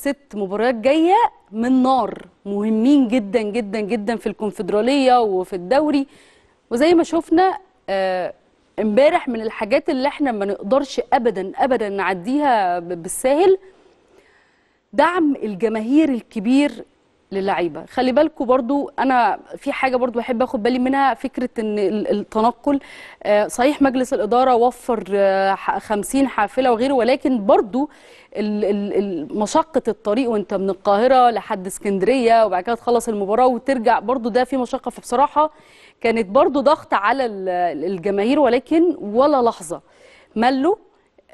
ست مباريات جايه من نار مهمين جدا جدا جدا في الكونفدراليه وفي الدوري وزي ما شفنا آه، امبارح من الحاجات اللي احنا ما نقدرش ابدا ابدا نعديها بالساهل دعم الجماهير الكبير للعيبه خلي بالكم برضو انا في حاجه برضو بحب اخد بالي منها فكره ان التنقل آه، صحيح مجلس الاداره وفر 50 آه، حافله وغيره ولكن برضو مشقه الطريق وانت من القاهره لحد اسكندريه وبعد كده تخلص المباراه وترجع برضو ده في مشقه فبصراحه كانت برضو ضغط على الجماهير ولكن ولا لحظه ملوا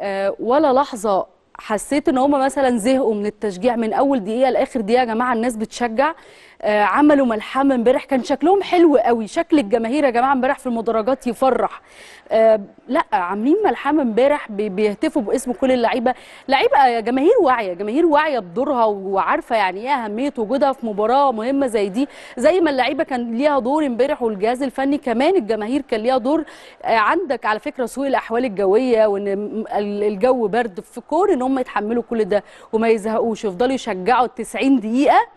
آه، ولا لحظه حسيت ان هم مثلا زهقوا من التشجيع من اول دقيقه لاخر دقيقه يا جماعه الناس بتشجع آه، عملوا ملحمه امبارح كان شكلهم حلو قوي شكل الجماهير يا جماعه امبارح في المدرجات يفرح آه، لا عاملين ملحمه امبارح بيهتفوا باسم كل اللعيبه لعيبه جماهير واعيه جماهير واعيه بدورها وعارفه يعني ايه اهميه وجودها في مباراه مهمه زي دي زي ما اللعيبه كان ليها دور امبارح والجهاز الفني كمان الجماهير كان ليها دور آه، عندك على فكره سوء الاحوال الجويه وان الجو برد في ان هم يتحملوا كل ده وما يزهقوش يفضلوا يشجعوا ال 90 دقيقه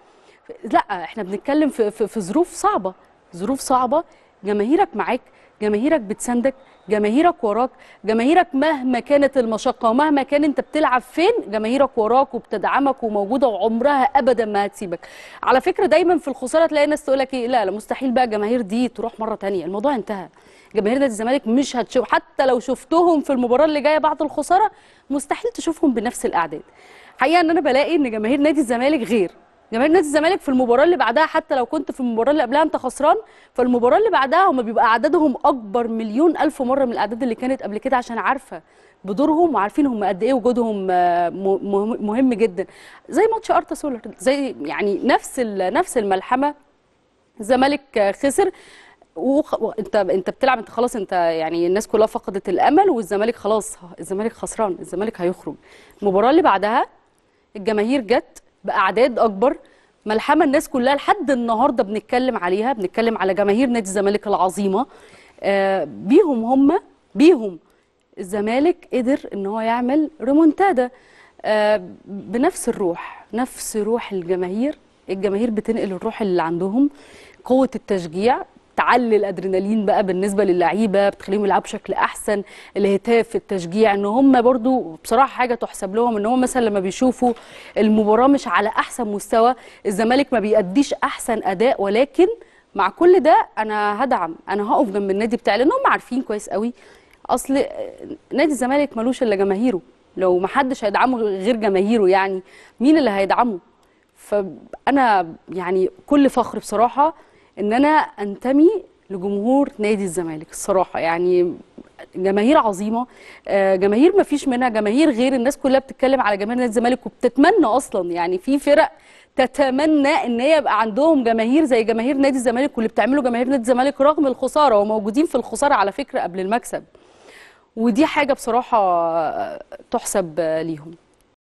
لا احنا بنتكلم في, في, في ظروف صعبه ظروف صعبه جماهيرك معاك جماهيرك بتساندك جماهيرك وراك جماهيرك مهما كانت المشقه ومهما كان انت بتلعب فين جماهيرك وراك وبتدعمك وموجوده وعمرها ابدا ما هتسيبك على فكره دايما في الخساره تلاقي ناس تقول لك ايه لا لا مستحيل بقى جماهير دي تروح مره ثانيه الموضوع انتهى جماهير نادي الزمالك مش هتشوف حتى لو شفتهم في المباراه اللي جايه بعد الخساره مستحيل تشوفهم بنفس الاعداد حقيقه ان انا بلاقي ان جماهير نادي الزمالك غير جماهير نادي الزمالك في المباراه اللي بعدها حتى لو كنت في المباراه اللي قبلها انت خسران فالمباراه اللي بعدها هم بيبقى عددهم اكبر مليون الف مره من الاعداد اللي كانت قبل كده عشان عارفه بدورهم وعارفين هم قد ايه وجودهم آه، مهم جدا زي ماتش ارتا سولر زي يعني نفس نفس الملحمه الزمالك خسر وانت انت بتلعب انت خلاص انت يعني الناس كلها فقدت الامل والزمالك خلاص الزمالك خسران الزمالك هيخرج المباراه اللي بعدها الجماهير جت باعداد اكبر ملحمه الناس كلها لحد النهارده بنتكلم عليها بنتكلم على جماهير نادي الزمالك العظيمه آه، بيهم هم بيهم الزمالك قدر ان هو يعمل ريمونتادا آه، بنفس الروح نفس روح الجماهير الجماهير بتنقل الروح اللي عندهم قوه التشجيع تعلي الادرينالين بقى بالنسبه للعيبه بتخليهم يلعبوا بشكل احسن الهتاف التشجيع ان هم برده بصراحه حاجه تحسب لهم ان هم مثلا لما بيشوفوا المباراه مش على احسن مستوى الزمالك ما بيأديش احسن اداء ولكن مع كل ده انا هدعم انا هقف جنب النادي بتاعي لان هم عارفين كويس قوي اصل نادي الزمالك ملوش الا جماهيره لو ما حدش هيدعمه غير جماهيره يعني مين اللي هيدعمه فانا يعني كل فخر بصراحه ان انا انتمي لجمهور نادي الزمالك الصراحه يعني جماهير عظيمه آه، جماهير ما فيش منها جماهير غير الناس كلها بتتكلم على جماهير نادي الزمالك وبتتمنى اصلا يعني في فرق تتمنى ان هي يبقى عندهم جماهير زي جماهير نادي الزمالك واللي بتعمله جماهير نادي الزمالك رغم الخساره وموجودين في الخساره على فكره قبل المكسب ودي حاجه بصراحه تحسب ليهم